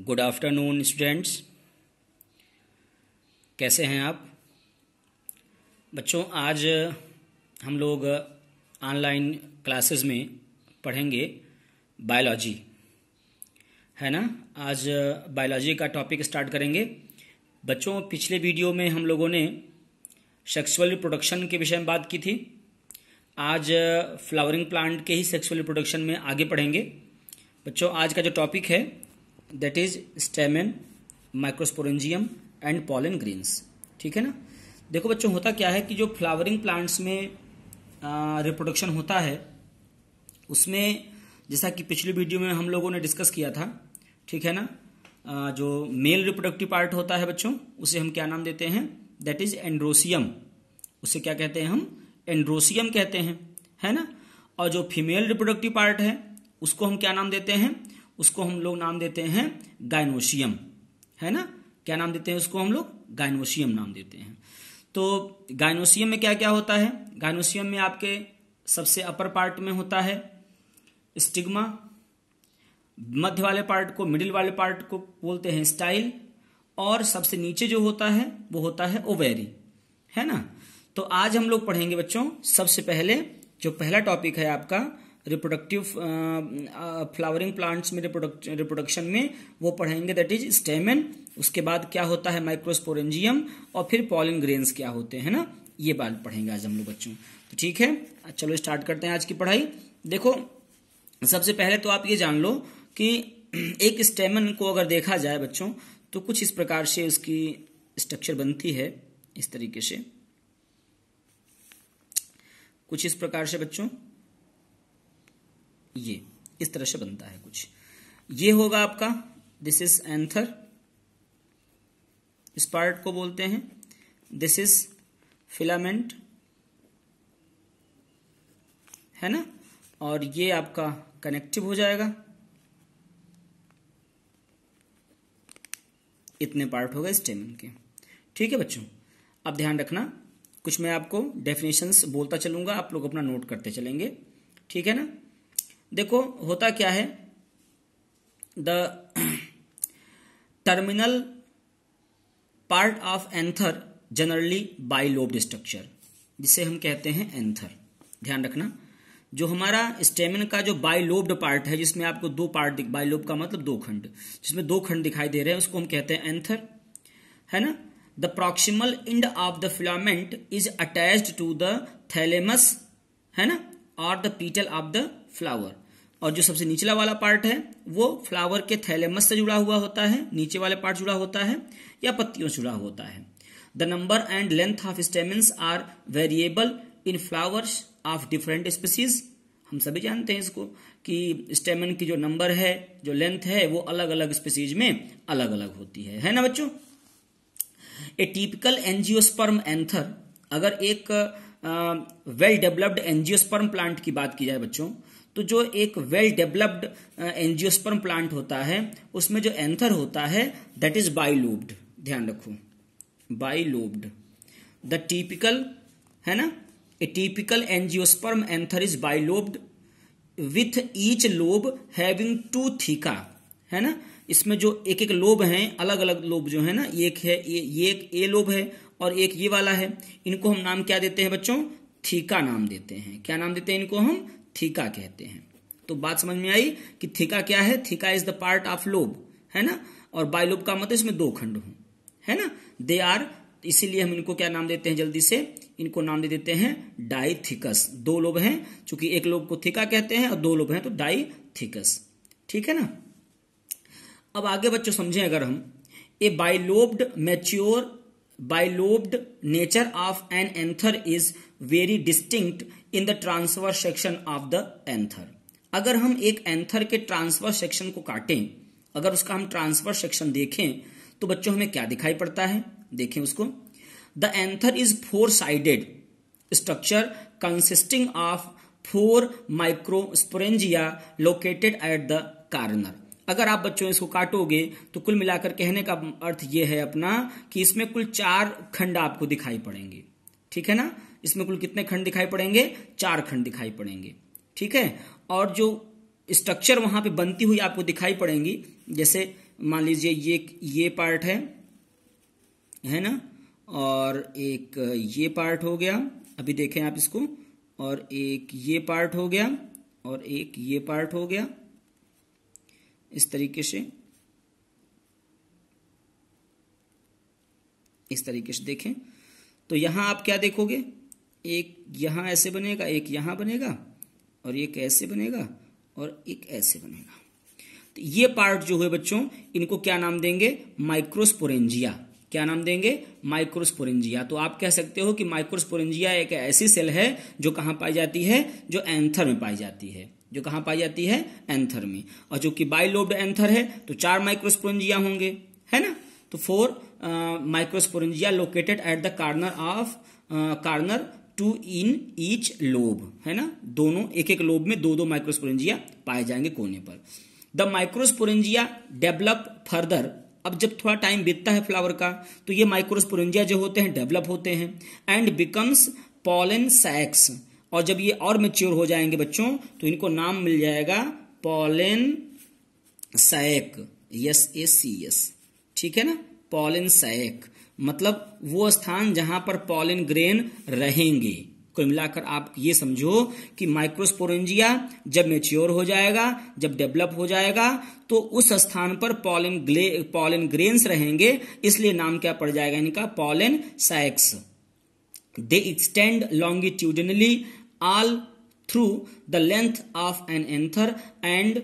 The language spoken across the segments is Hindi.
गुड आफ्टरनून स्टूडेंट्स कैसे हैं आप बच्चों आज हम लोग ऑनलाइन क्लासेस में पढ़ेंगे बायोलॉजी है ना आज बायोलॉजी का टॉपिक स्टार्ट करेंगे बच्चों पिछले वीडियो में हम लोगों ने सेक्सुअल रिप्रोडक्शन के विषय में बात की थी आज फ्लावरिंग प्लांट के ही सेक्सुअल रिप्रोडक्शन में आगे पढ़ेंगे बच्चों आज का जो टॉपिक है that is stamen microsporangium and pollen grains ठीक है ना देखो बच्चों होता क्या है कि जो फ्लावरिंग प्लांट्स में रिप्रोडक्शन होता है उसमें जैसा कि पिछले वीडियो में हम लोगों ने डिस्कस किया था ठीक है ना आ, जो मेल रिप्रोडक्टिव पार्ट होता है बच्चों उसे हम क्या नाम देते हैं दैट इज एंड्रोसियम उसे क्या कहते हैं हम एंड्रोसियम कहते हैं है ना और जो फीमेल रिप्रोडक्टिव पार्ट है उसको हम क्या नाम देते हैं उसको हम लोग नाम देते हैं गायनोशियम है ना क्या नाम देते हैं उसको हम लोग गायनोशियम नाम देते हैं तो गायनोशियम में क्या क्या होता है गायनोशियम में आपके सबसे अपर पार्ट में होता है स्टिग्मा मध्य वाले पार्ट को मिडिल वाले पार्ट को बोलते हैं स्टाइल और सबसे नीचे जो होता है वो होता है ओवेरी है ना तो आज हम लोग पढ़ेंगे बच्चों सबसे पहले जो पहला टॉपिक है आपका रिप्रोडक्टिव फ्लावरिंग प्लांट्स में रिप्रोडक्शन में वो पढ़ेंगे दैट इज स्टेमन उसके बाद क्या होता है माइक्रोस्पोरेंजियम और फिर पॉलिन ग्रेन्स क्या होते हैं ना ये बात पढ़ेंगे आज हम लोग बच्चों तो ठीक है चलो स्टार्ट करते हैं आज की पढ़ाई देखो सबसे पहले तो आप ये जान लो कि एक स्टेमन को अगर देखा जाए बच्चों तो कुछ इस प्रकार से उसकी स्ट्रक्चर बनती है इस तरीके से कुछ इस प्रकार से बच्चों ये इस तरह से बनता है कुछ ये होगा आपका दिस इज एंथर इस पार्ट को बोलते हैं दिस इज फिलामेंट है ना और ये आपका कनेक्टिव हो जाएगा इतने पार्ट हो गए के ठीक है बच्चों अब ध्यान रखना कुछ मैं आपको डेफिनेशंस बोलता चलूंगा आप लोग अपना नोट करते चलेंगे ठीक है ना देखो होता क्या है the terminal part of anther generally by structure जिसे हम कहते हैं एंथर ध्यान रखना जो हमारा स्टेमिन का जो बाइलोब्ड पार्ट है जिसमें आपको दो पार्ट बाइलोब का मतलब दो खंड जिसमें दो खंड दिखाई दे रहे हैं उसको हम कहते हैं एंथर है ना the proximal end of the filament is attached to the thalamus है ना और the petal of the flower और जो सबसे निचला वाला पार्ट है वो फ्लावर के थैलेमस से जुड़ा हुआ होता है नीचे वाले पार्ट जुड़ा होता है या पत्तियों से जुड़ा होता है the number and length of stamens are variable in flowers of different species हम सभी जानते हैं इसको कि स्टेमन की जो नंबर है जो लेंथ है वो अलग अलग स्पीसीज में अलग अलग होती है है ना बच्चों ए टिपिकल एनजियोस्पर्म एंथर अगर एक वेल डेवलप्ड एनजियोस्पर्म प्लांट की बात की जाए बच्चों तो जो एक वेल डेवलप्ड एंजियोस्पर्म प्लांट होता है उसमें जो एंथर होता है दैट इज बाइलोब्ड ध्यान रखो बाइलोब्ड द टिपिकल है ना a typical angiosperm anther is bilobed with each lobe having two theca है ना इसमें जो एक एक लोब हैं अलग अलग लोब जो है ना एक है ये, ये एक ए लोब है और एक ये वाला है इनको हम नाम क्या देते हैं बच्चों थीका नाम देते हैं क्या नाम देते हैं इनको हम थीका कहते हैं तो बात समझ में आई कि थीका क्या है theca is the part of lobe है ना और बायलोब का मतलब इसमें दो खंड हूं है ना दे आर इसीलिए हम इनको क्या नाम देते हैं जल्दी से इनको नाम दे देते हैं डाइथिकस दो लोब हैं चूंकि एक लोब को थिका कहते हैं और दो लोब हैं तो डाइथिकस ठीक है ना अब आगे बच्चों समझें अगर हम a bilobed mature bilobed nature of an anther is very distinct in the transverse section of the anther अगर हम एक एंथर के ट्रांसवर्स सेक्शन को काटें अगर उसका हम ट्रांसवर्स सेक्शन देखें तो बच्चों हमें क्या दिखाई पड़ता है देखें उसको the anther is four sided structure consisting of four microsporangia located at the corner अगर आप बच्चों इसको काटोगे तो कुल मिलाकर कहने का अर्थ यह है अपना कि इसमें कुल चार खंड आपको दिखाई पड़ेंगे ठीक है ना इसमें कुल कितने खंड दिखाई पड़ेंगे चार खंड दिखाई पड़ेंगे ठीक है और जो स्ट्रक्चर वहां पे बनती हुई आपको दिखाई पड़ेंगी जैसे मान लीजिए ये ये पार्ट है है ना और एक ये पार्ट हो गया अभी देखें आप इसको और एक ये पार्ट हो गया और एक ये पार्ट हो गया इस तरीके से इस तरीके से देखें तो यहां आप क्या देखोगे एक यहाँ ऐसे बनेगा एक यहाँ बनेगा और एक ऐसे बनेगा और एक ऐसे बनेगा तो ये पार्ट जो हुए बच्चों इनको क्या नाम देंगे माइक्रोस्पोरेंजिया क्या नाम देंगे माइक्रोस्पोरेंजिया तो आप कह सकते हो कि माइक्रोस्पोरेंजिया एक ऐसी सेल है जो कहां पाई जाती है जो एंथर में पाई जाती है जो कहां पाई जाती है एंथर में और जो कि बाइलोब्ड एंथर है तो चार माइक्रोस्पोरेंजिया होंगे है ना तो four microsporangia located at the corner of corner two in each lobe है ना दोनों एक एक लोब में दो दो माइक्रोस्पोरेंजिया पाए जाएंगे कोने पर द माइक्रोस्पोरेंजिया डेवलप फर्दर अब जब थोड़ा टाइम बीतता है फ्लावर का तो ये माइक्रोस्पोरेंजिया जो होते हैं डेवलप होते हैं एंड बिकम्स पॉलन सैक्स और जब ये और मेच्योर हो जाएंगे बच्चों तो इनको नाम मिल जाएगा pollen sac yes A C S ठीक है ना पॉलन सैक मतलब वो स्थान जहां पर पॉलिन ग्रेन रहेंगे कुल मिलाकर आप ये समझो कि माइक्रोस्पोरेंजिया जब मेच्योर हो जाएगा जब डेवलप हो जाएगा तो उस स्थान पर पॉलिन ग्ले पॉलिन ग्रेन्स रहेंगे इसलिए नाम क्या पड़ जाएगा इनका pollen sacs they extend longitudinally all through the length of an anther and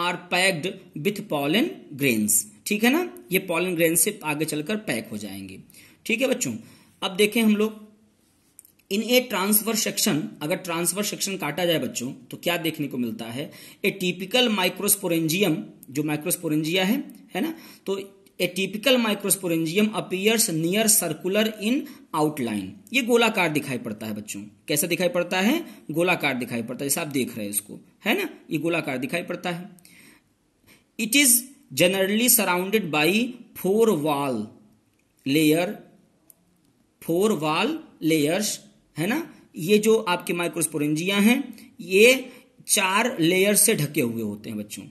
are packed with pollen grains ठीक है ना ये पॉलन ग्रेन से आगे चलकर पैक हो जाएंगे ठीक है बच्चों अब देखें हम लोग इन ए ट्रांसफर सेक्शन अगर ट्रांसफर सेक्शन काटा जाए बच्चों तो क्या देखने को मिलता है ए टिपिकल माइक्रोस्पोरेंजियम जो माइक्रोस्पोरेंजिया है है ना तो a typical microsporangium appears near circular in outline ये गोलाकार दिखाई पड़ता है बच्चों कैसा दिखाई पड़ता है गोलाकार दिखाई पड़ता है जैसे आप देख रहे हैं इसको है ना ये गोलाकार दिखाई पड़ता है it is generally surrounded by four wall layer four wall layers है ना ये जो आपके माइक्रोस्पोरेंजिया हैं ये चार लेयर से ढके हुए होते हैं बच्चों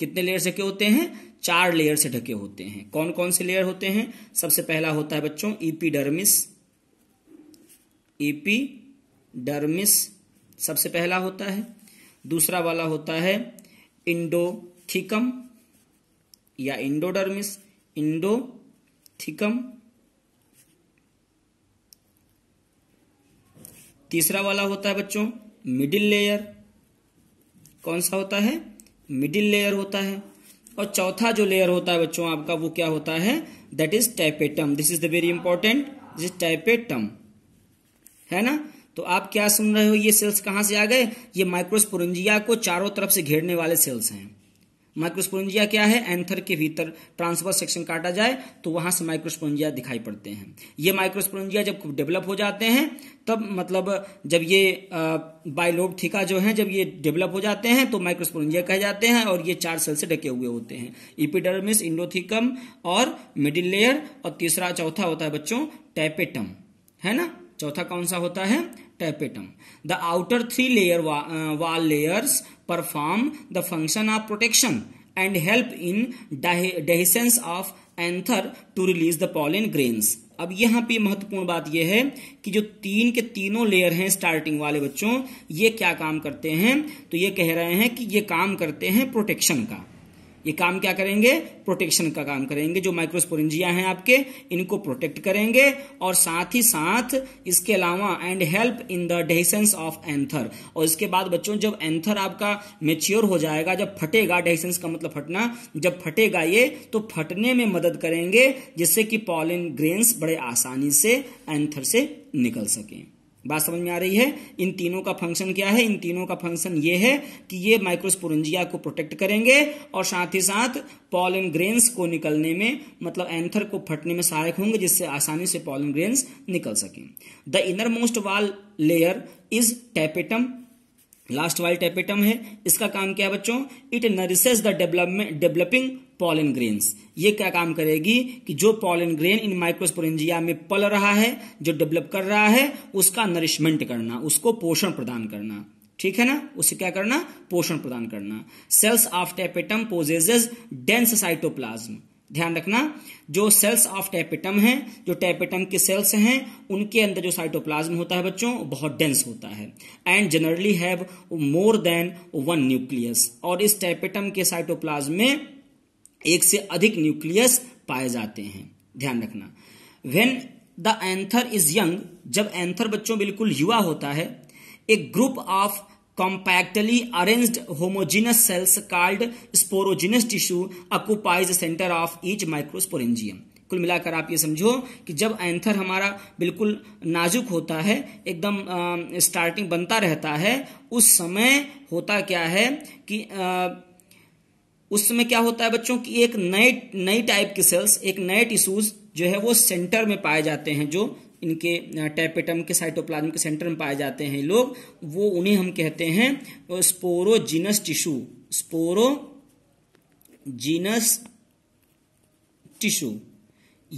कितने लेयर से के होते हैं चार लेयर से ढके होते हैं कौन कौन से लेयर होते हैं सबसे पहला होता है बच्चों ईपीडर्मिस ईपीडर्मिस सबसे पहला होता है दूसरा वाला होता है इंडोथिकम या इंडोडर्मिस इंडोथिकम तीसरा वाला होता है बच्चों मिडिल लेयर कौन सा होता है मिडिल लेयर होता है और चौथा जो लेयर होता है बच्चों आपका वो क्या होता है that is tapetum this is the very important this is tapetum है ना तो आप क्या सुन रहे हो ये सेल्स कहां से आ गए ये माइक्रोस्पोरेंजिया को चारों तरफ से घेरने वाले सेल्स हैं माइक्रोस्पोन्जिया क्या है एंथर के भीतर ट्रांसफर सेक्शन काटा जाए तो वहां से माइक्रोस्पोजिया दिखाई पड़ते हैं ये माइक्रोस्पोन्जिया जब डेवलप हो जाते हैं तब मतलब जब ये बायलोब थीका जो है जब ये डेवलप हो जाते हैं तो माइक्रोस्पोन्जिया कहे जाते हैं और ये चार सेल से ढके हुए होते हैं इपिडर्मिस इंडोथिकम और मिडिल लेयर और तीसरा चौथा होता है बच्चों टैपेटम है ना चौथा कौन सा होता है tapetum the outer three layer wall layers perform the function of protection and help in dehiscence of anther to release the pollen grains अब यहाँ पे महत्वपूर्ण बात यह है कि जो तीन के तीनों लेयर हैं स्टार्टिंग वाले बच्चों ये क्या काम करते हैं तो ये कह रहे हैं कि ये काम करते हैं प्रोटेक्शन का ये काम क्या करेंगे प्रोटेक्शन का काम करेंगे जो माइक्रोस्पोरेंजिया हैं आपके इनको प्रोटेक्ट करेंगे और साथ ही साथ इसके अलावा and help in the dehiscence of anther और इसके बाद बच्चों जब एंथर आपका मेच्योर हो जाएगा जब फटेगा डेसेंस का मतलब फटना जब फटेगा ये तो फटने में मदद करेंगे जिससे कि पॉलिन ग्रेन्स बड़े आसानी से एंथर से निकल सकें बात समझ में आ रही है इन तीनों का फंक्शन क्या है इन तीनों का फंक्शन ये है कि ये माइक्रोस्पोरेंजिया को प्रोटेक्ट करेंगे और साथ ही साथ पॉलन ग्रेन्स को निकलने में मतलब एंथर को फटने में सहायक होंगे जिससे आसानी से पॉलन ग्रेन्स निकल सकें the innermost wall layer is tapetum last while tapetum है इसका काम क्या है बच्चों it nourishes the development developing pollen grains ये क्या काम करेगी कि जो पॉलन ग्रेन इन माइक्रोस्पोरेंजिया में पल रहा है जो डेवलप कर रहा है उसका नरिशमेंट करना उसको पोषण प्रदान करना ठीक है ना उसे क्या करना पोषण प्रदान करना cells of tapetum possesses dense cytoplasm ध्यान रखना जो सेल्स ऑफ टैपेटम हैं जो टैपेटम के सेल्स हैं उनके अंदर जो साइटोप्लाज्म होता है बच्चों बहुत डेंस होता है and generally have more than one nucleus और इस टैपेटम के साइटोप्लाज्म में एक से अधिक न्यूक्लियस पाए जाते हैं ध्यान रखना when the anther is young जब एंथर बच्चों बिल्कुल युवा होता है a group of compactly arranged homogeneous cells called sporogenous tissue occupies the center of each microsporangium कुल मिलाकर आप ये समझो कि जब एंथर हमारा बिल्कुल नाजुक होता है एकदम स्टार्टिंग बनता रहता है उस समय होता क्या है कि आ, उस समय क्या होता है बच्चों की एक नए नई टाइप के सेल्स एक नए टिश्यूज जो है वो सेंटर में पाए जाते हैं जो इनके टैपेटम के साइटोप्लाज्म के सेंटर में पाए जाते हैं लोग वो उन्हें हम कहते हैं स्पोरोजिनस टिश्यू जीनस टिश्यू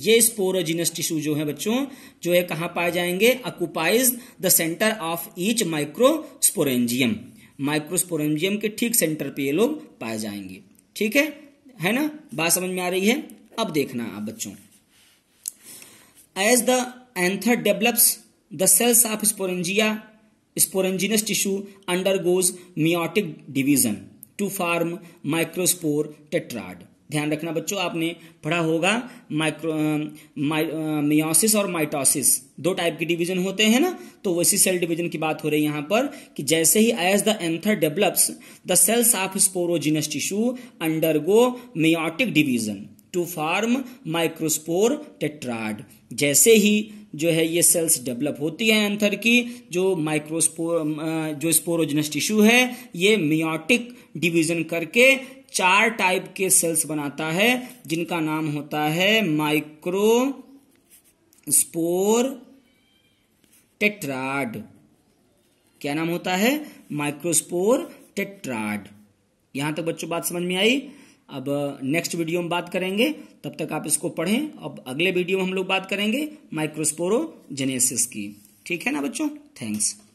ये स्पोरोजिनस टिश्यू जो है बच्चों जो है कहां पाए जाएंगे occupies the centre of each microsporangium microsporangium के ठीक सेंटर पे ये लोग पाए जाएंगे ठीक है है ना बात समझ में आ रही है अब देखना आप बच्चों as the anther develops the cells of sporangia, sporanginous tissue undergoes meiotic division to form microspore tetrad ध्यान रखना बच्चों आपने पढ़ा होगा माइक्रो मियोसिस और माइटोसिस दो टाइप के डिवीजन होते हैं ना तो वैसी सेल डिवीजन की बात हो रही है यहां पर कि जैसे ही as the anther develops the cells of sporogenous tissue undergo meiotic division to form microspore tetrad जैसे ही जो है ये सेल्स डेवलप होती है एंथर की जो माइक्रोस्पोर जो स्पोरोजनस टिश्यू है ये मियोटिक डिवीजन करके चार टाइप के सेल्स बनाता है जिनका नाम होता है माइक्रो स्पोर टेट्राड क्या नाम होता है माइक्रोस्पोर टेट्राड यहां तक बच्चों बात समझ में आई अब नेक्स्ट वीडियो में बात करेंगे तब तक आप इसको पढ़ें अब अगले वीडियो में हम लोग बात करेंगे माइक्रोस्पोरोजेनेसिस की ठीक है ना बच्चों थैंक्स